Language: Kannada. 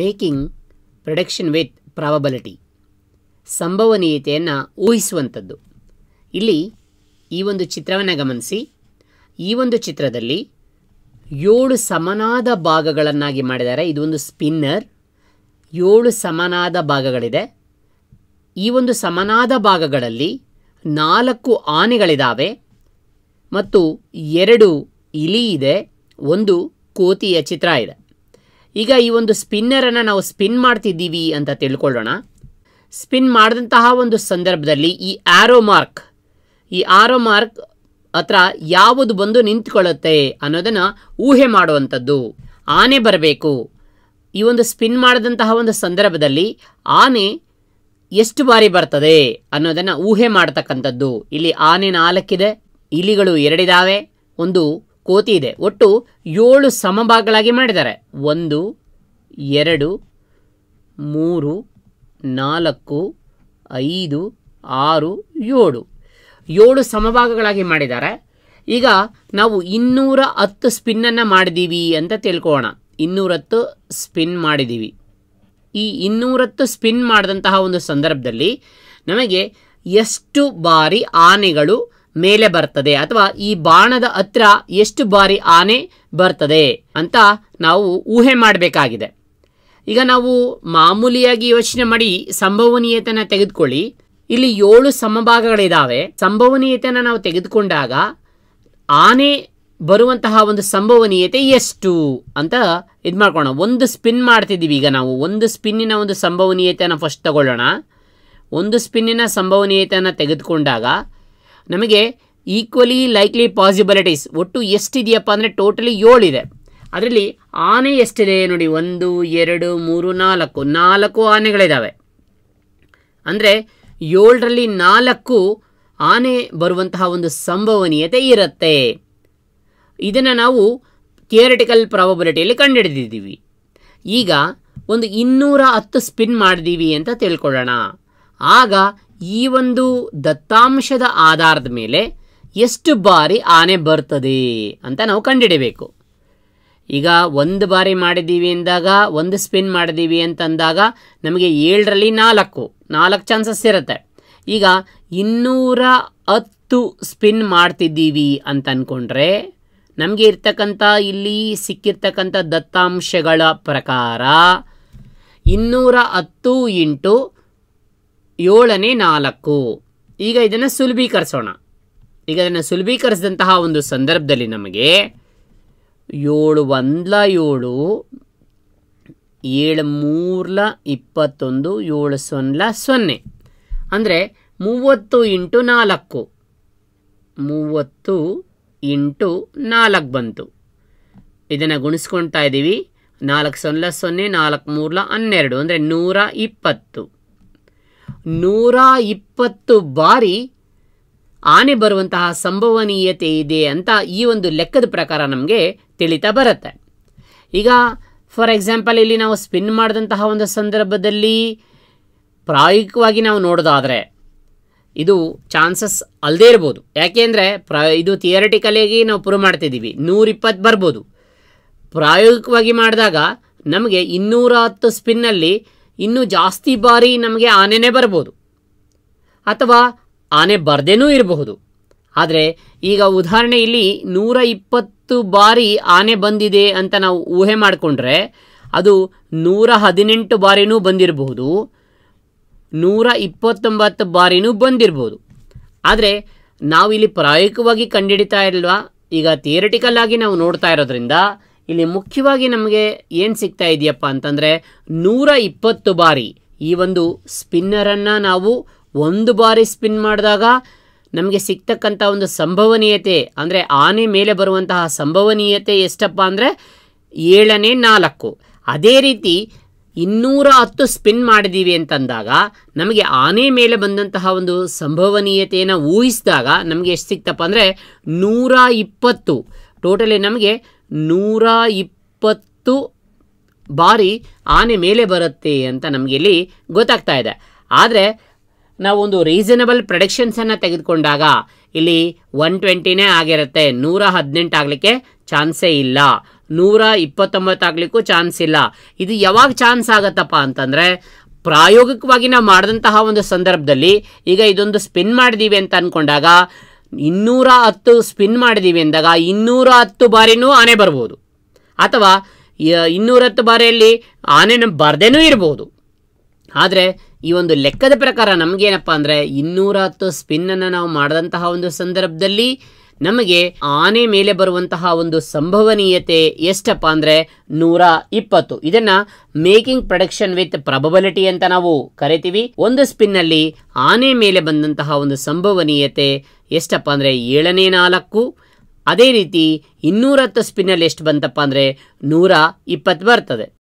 ಮೇಕಿಂಗ್ ಪ್ರೊಡಕ್ಷನ್ ವಿತ್ ಪ್ರಾಬಬಲಿಟಿ ಸಂಭವನೀಯತೆಯನ್ನು ಊಹಿಸುವಂಥದ್ದು ಇಲ್ಲಿ ಈ ಒಂದು ಚಿತ್ರವನ್ನು ಗಮನಿಸಿ ಈ ಒಂದು ಚಿತ್ರದಲ್ಲಿ ಏಳು ಸಮನಾದ ಭಾಗಗಳನ್ನಾಗಿ ಮಾಡಿದ್ದಾರೆ ಇದು ಒಂದು ಸ್ಪಿನ್ನರ್ ಏಳು ಸಮನಾದ ಭಾಗಗಳಿದೆ ಈ ಒಂದು ಸಮನಾದ ಭಾಗಗಳಲ್ಲಿ ನಾಲ್ಕು ಆನೆಗಳಿದ್ದಾವೆ ಮತ್ತು ಎರಡು ಇಲಿ ಇದೆ ಒಂದು ಕೋತಿಯ ಚಿತ್ರ ಇದೆ ಈಗ ಈ ಒಂದು ಸ್ಪಿನ್ನರನ್ನು ನಾವು ಸ್ಪಿನ್ ಮಾಡ್ತಿದ್ದೀವಿ ಅಂತ ತಿಳ್ಕೊಳ್ಳೋಣ ಸ್ಪಿನ್ ಮಾಡಿದಂತಹ ಒಂದು ಸಂದರ್ಭದಲ್ಲಿ ಈ ಆರೋ ಮಾರ್ಕ್ ಈ ಆರೋ ಮಾರ್ಕ್ ಹತ್ರ ಯಾವುದು ಬಂದು ನಿಂತ್ಕೊಳ್ಳುತ್ತೆ ಅನ್ನೋದನ್ನು ಊಹೆ ಮಾಡುವಂಥದ್ದು ಆನೆ ಬರಬೇಕು ಈ ಒಂದು ಸ್ಪಿನ್ ಮಾಡಿದಂತಹ ಒಂದು ಸಂದರ್ಭದಲ್ಲಿ ಆನೆ ಎಷ್ಟು ಬಾರಿ ಬರ್ತದೆ ಅನ್ನೋದನ್ನು ಊಹೆ ಮಾಡತಕ್ಕಂಥದ್ದು ಇಲ್ಲಿ ಆನೆ ನಾಲ್ಕಿದೆ ಇಲಿಗಳು ಎರಡಿದಾವೆ ಒಂದು ಕೋತಿ ಇದೆ ಒಟ್ಟು ಏಳು ಸಮಭಾಗಗಳಾಗಿ ಮಾಡಿದ್ದಾರೆ ಒಂದು ಎರಡು ಮೂರು ನಾಲ್ಕು ಐದು ಆರು ಏಳು ಏಳು ಸಮಭಾಗಗಳಾಗಿ ಮಾಡಿದ್ದಾರೆ ಈಗ ನಾವು ಇನ್ನೂರ ಹತ್ತು ಸ್ಪಿನ್ನನ್ನು ಮಾಡಿದ್ದೀವಿ ಅಂತ ತಿಳ್ಕೋಣ ಇನ್ನೂರತ್ತು ಸ್ಪಿನ್ ಮಾಡಿದ್ದೀವಿ ಈ ಇನ್ನೂರತ್ತು ಸ್ಪಿನ್ ಮಾಡಿದಂತಹ ಒಂದು ಸಂದರ್ಭದಲ್ಲಿ ನಮಗೆ ಎಷ್ಟು ಬಾರಿ ಆನೆಗಳು ಮೇಲೆ ಬರ್ತದೆ ಅಥವಾ ಈ ಬಾಣದ ಹತ್ರ ಎಷ್ಟು ಬಾರಿ ಆನೆ ಬರ್ತದೆ ಅಂತ ನಾವು ಊಹೆ ಮಾಡಬೇಕಾಗಿದೆ ಈಗ ನಾವು ಮಾಮೂಲಿಯಾಗಿ ಯೋಚನೆ ಮಾಡಿ ಸಂಭವನೀಯತೆಯನ್ನು ತೆಗೆದುಕೊಳ್ಳಿ ಇಲ್ಲಿ ಏಳು ಸಮಭಾಗಗಳಿದ್ದಾವೆ ಸಂಭವನೀಯತೆಯನ್ನು ನಾವು ತೆಗೆದುಕೊಂಡಾಗ ಆನೆ ಬರುವಂತಹ ಒಂದು ಸಂಭವನೀಯತೆ ಎಷ್ಟು ಅಂತ ಇದು ಮಾಡ್ಕೊಳ್ಳೋಣ ಒಂದು ಸ್ಪಿನ್ ಮಾಡ್ತಿದ್ದೀವಿ ಈಗ ನಾವು ಒಂದು ಸ್ಪಿನ್ನಿನ ಒಂದು ಸಂಭವನೀಯತೆಯನ್ನು ಫಸ್ಟ್ ತಗೊಳ್ಳೋಣ ಒಂದು ಸ್ಪಿನ್ನಿನ ಸಂಭವನೀಯತೆಯನ್ನು ತೆಗೆದುಕೊಂಡಾಗ ನಮಗೆ ಈಕ್ವಲಿ ಲೈಕ್ಲಿ ಪಾಸಿಬಿಲಿಟೀಸ್ ಒಟ್ಟು ಎಷ್ಟಿದೆಯಪ್ಪ ಅಂದರೆ ಟೋಟಲಿ ಇದೆ ಅದರಲ್ಲಿ ಆನೆ ಎಷ್ಟಿದೆ ನೋಡಿ ಒಂದು ಎರಡು ಮೂರು ನಾಲ್ಕು ನಾಲ್ಕು ಆನೆಗಳಿದ್ದಾವೆ ಅಂದರೆ ಏಳರಲ್ಲಿ ನಾಲ್ಕು ಆನೆ ಬರುವಂತಹ ಒಂದು ಸಂಭವನೀಯತೆ ಇರುತ್ತೆ ಇದನ್ನು ನಾವು ಥಿಯರಿಟಿಕಲ್ ಪ್ರಾಬಬಿಲಿಟಿಯಲ್ಲಿ ಕಂಡುಹಿಡಿದಿದ್ದೀವಿ ಈಗ ಒಂದು ಇನ್ನೂರ ಹತ್ತು ಸ್ಪಿನ್ ಮಾಡಿದ್ದೀವಿ ಅಂತ ತಿಳ್ಕೊಳ್ಳೋಣ ಆಗ ಈ ಒಂದು ದತ್ತಾಂಶದ ಆಧಾರದ ಮೇಲೆ ಎಷ್ಟು ಬಾರಿ ಆನೆ ಬರ್ತದೆ ಅಂತ ನಾವು ಕಂಡುಹಿಡಬೇಕು ಈಗ ಒಂದು ಬಾರಿ ಮಾಡಿದ್ದೀವಿ ಅಂದಾಗ ಒಂದು ಸ್ಪಿನ್ ಮಾಡಿದ್ದೀವಿ ಅಂತಂದಾಗ ನಮಗೆ ಏಳರಲ್ಲಿ ನಾಲ್ಕು ನಾಲ್ಕು ಚಾನ್ಸಸ್ ಇರುತ್ತೆ ಈಗ ಇನ್ನೂರ ಹತ್ತು ಸ್ಪಿನ್ ಮಾಡ್ತಿದ್ದೀವಿ ಅಂತ ಅಂದ್ಕೊಂಡ್ರೆ ನಮಗೆ ಇರ್ತಕ್ಕಂಥ ಇಲ್ಲಿ ಸಿಕ್ಕಿರ್ತಕ್ಕಂಥ ದತ್ತಾಂಶಗಳ ಪ್ರಕಾರ ಇನ್ನೂರ ಹತ್ತು ಇಂಟು ಏಳನೇ ನಾಲ್ಕು ಈಗ ಇದನ್ನು ಸುಲಭೀಕರಿಸೋಣ ಈಗ ಇದನ್ನು ಸುಲಭೀಕರಿಸಿದಂತಹ ಒಂದು ಸಂದರ್ಭದಲ್ಲಿ ನಮಗೆ ಏಳು ಒಂದ್ಲ ಏಳು ಏಳು ಮೂರ್ಲ ಇಪ್ಪತ್ತೊಂದು ಏಳು ಸೊನ್ಲ ಸೊನ್ನೆ ಅಂದರೆ ಮೂವತ್ತು ಇಂಟು ನಾಲ್ಕು ಮೂವತ್ತು ಇಂಟು ನಾಲ್ಕು ಬಂತು ಇದನ್ನು ಗುಣಿಸ್ಕೊಳ್ತಾ ಇದ್ದೀವಿ ನಾಲ್ಕು ಸೊನ್ನೆ ಸೊನ್ನೆ ನಾಲ್ಕು ಮೂರ್ಲ ಹನ್ನೆರಡು ಅಂದರೆ ನೂರ ಇಪ್ಪತ್ತು ನೂರ ಇಪ್ಪತ್ತು ಬಾರಿ ಆನೆ ಬರುವಂತಹ ಸಂಭವನೀಯತೆ ಇದೆ ಅಂತ ಈ ಒಂದು ಲೆಕ್ಕದ ಪ್ರಕಾರ ನಮಗೆ ತಿಳಿತಾ ಬರುತ್ತೆ ಈಗ ಫಾರ್ ಎಕ್ಸಾಂಪಲ್ ಇಲ್ಲಿ ನಾವು ಸ್ಪಿನ್ ಮಾಡಿದಂತಹ ಒಂದು ಸಂದರ್ಭದಲ್ಲಿ ಪ್ರಾಯೋಗಿಕವಾಗಿ ನಾವು ನೋಡೋದಾದರೆ ಇದು ಚಾನ್ಸಸ್ ಅಲ್ಲದೇ ಇರ್ಬೋದು ಅಂದರೆ ಪ್ರಾ ಇದು ಥಿಯರಿಟಿಕಲಿಯಾಗಿ ನಾವು ಪ್ರೂವ್ ಮಾಡ್ತಿದ್ದೀವಿ ನೂರಿಪ್ಪತ್ತು ಬರ್ಬೋದು ಪ್ರಾಯೋಗಿಕವಾಗಿ ಮಾಡಿದಾಗ ನಮಗೆ ಇನ್ನೂರ ಹತ್ತು ಸ್ಪಿನ್ನಲ್ಲಿ ಇನ್ನೂ ಜಾಸ್ತಿ ಬಾರಿ ನಮಗೆ ಆನೆನೇ ಬರ್ಬೋದು ಅಥವಾ ಆನೆ ಬರ್ದೇನೂ ಇರಬಹುದು ಆದರೆ ಈಗ ಉದಾಹರಣೆ ಇಲ್ಲಿ ನೂರ ಇಪ್ಪತ್ತು ಬಾರಿ ಆನೆ ಬಂದಿದೆ ಅಂತ ನಾವು ಊಹೆ ಮಾಡಿಕೊಂಡ್ರೆ ಅದು ನೂರ ಹದಿನೆಂಟು ಬಾರಿನೂ ಬಂದಿರಬಹುದು ನೂರ ಇಪ್ಪತ್ತೊಂಬತ್ತು ಬಾರಿನೂ ಬಂದಿರ್ಬೋದು ಆದರೆ ನಾವು ಇಲ್ಲಿ ಪ್ರಾಯೋಗಿಕವಾಗಿ ಕಂಡುಹಿಡಿತಾ ಇಲ್ವಾ ಈಗ ಥಿಯರಿಟಿಕಲ್ ಆಗಿ ನಾವು ನೋಡ್ತಾ ಇರೋದ್ರಿಂದ ಇಲ್ಲಿ ಮುಖ್ಯವಾಗಿ ನಮಗೆ ಏನು ಸಿಗ್ತಾ ಇದೆಯಪ್ಪ ಅಂತಂದರೆ ನೂರ ಇಪ್ಪತ್ತು ಬಾರಿ ಈ ಒಂದು ಸ್ಪಿನ್ನರನ್ನು ನಾವು ಒಂದು ಬಾರಿ ಸ್ಪಿನ್ ಮಾಡಿದಾಗ ನಮಗೆ ಸಿಗ್ತಕ್ಕಂಥ ಒಂದು ಸಂಭವನೀಯತೆ ಅಂದರೆ ಆನೆ ಮೇಲೆ ಬರುವಂತಹ ಸಂಭವನೀಯತೆ ಎಷ್ಟಪ್ಪ ಅಂದರೆ ಏಳನೇ ನಾಲ್ಕು ಅದೇ ರೀತಿ ಇನ್ನೂರ ಹತ್ತು ಸ್ಪಿನ್ ಮಾಡಿದ್ದೀವಿ ಅಂತಂದಾಗ ನಮಗೆ ಆನೆ ಮೇಲೆ ಬಂದಂತಹ ಒಂದು ಸಂಭವನೀಯತೆಯನ್ನು ಊಹಿಸಿದಾಗ ನಮಗೆ ಎಷ್ಟು ಸಿಕ್ತಪ್ಪ ಅಂದರೆ ನೂರ ಇಪ್ಪತ್ತು ಟೋಟಲಿ ನಮಗೆ ನೂರ ಇಪ್ಪತ್ತು ಬಾರಿ ಆನೆ ಮೇಲೆ ಬರುತ್ತೆ ಅಂತ ನಮಗೆ ಇಲ್ಲಿ ಗೊತ್ತಾಗ್ತಾ ಇದೆ ಆದರೆ ನಾವೊಂದು ರೀಸನಬಲ್ ಪ್ರೊಡಕ್ಷನ್ಸನ್ನು ತೆಗೆದುಕೊಂಡಾಗ ಇಲ್ಲಿ ಒನ್ ಟ್ವೆಂಟಿನೇ ಆಗಿರುತ್ತೆ ನೂರ ಹದಿನೆಂಟು ಆಗಲಿಕ್ಕೆ ಚಾನ್ಸೇ ಇಲ್ಲ ನೂರ ಇಪ್ಪತ್ತೊಂಬತ್ತು ಆಗಲಿಕ್ಕೂ ಚಾನ್ಸ್ ಇಲ್ಲ ಇದು ಯಾವಾಗ ಚಾನ್ಸ್ ಆಗತ್ತಪ್ಪ ಅಂತಂದರೆ ಪ್ರಾಯೋಗಿಕವಾಗಿ ನಾವು ಮಾಡಿದಂತಹ ಒಂದು ಸಂದರ್ಭದಲ್ಲಿ ಈಗ ಇದೊಂದು ಸ್ಪಿನ್ ಮಾಡಿದ್ದೀವಿ ಅಂತ ಅಂದ್ಕೊಂಡಾಗ ಇನ್ನೂರ ಹತ್ತು ಸ್ಪಿನ್ ಮಾಡಿದ್ದೀವಿ ಅಂದಾಗ ಇನ್ನೂರ ಹತ್ತು ಬಾರಿನೂ ಆನೆ ಬರ್ಬೋದು ಅಥವಾ ಇನ್ನೂರ ಹತ್ತು ಬಾರಿಯಲ್ಲಿ ಆನೆ ಬರದೇನೂ ಬರ್ದೇನೂ ಇರ್ಬೋದು ಆದರೆ ಈ ಒಂದು ಲೆಕ್ಕದ ಪ್ರಕಾರ ನಮಗೇನಪ್ಪ ಅಂದರೆ ಇನ್ನೂರ ಹತ್ತು ಸ್ಪಿನ್ನನ್ನು ನಾವು ಮಾಡಿದಂತಹ ಒಂದು ಸಂದರ್ಭದಲ್ಲಿ ನಮಗೆ ಆನೆ ಮೇಲೆ ಬರುವಂತಹ ಒಂದು ಸಂಭವನೀಯತೆ ಎಷ್ಟಪ್ಪ ಅಂದರೆ ನೂರ ಇಪ್ಪತ್ತು ಇದನ್ನ ಮೇಕಿಂಗ್ ಪ್ರೊಡಕ್ಷನ್ ವಿತ್ ಪ್ರಬಬಲಿಟಿ ಅಂತ ನಾವು ಕರಿತೀವಿ ಒಂದು ಸ್ಪಿನ್ನಲ್ಲಿ ಆನೆ ಮೇಲೆ ಬಂದಂತಹ ಒಂದು ಸಂಭವನೀಯತೆ ಎಷ್ಟಪ್ಪ ಅಂದರೆ ಏಳನೇ ನಾಲ್ಕು ಅದೇ ರೀತಿ ಇನ್ನೂರತ್ತು ಸ್ಪಿನ್ನಲ್ಲಿ ಎಷ್ಟು ಬಂತಪ್ಪ ಅಂದರೆ ನೂರ ಇಪ್ಪತ್ತು ಬರ್ತದೆ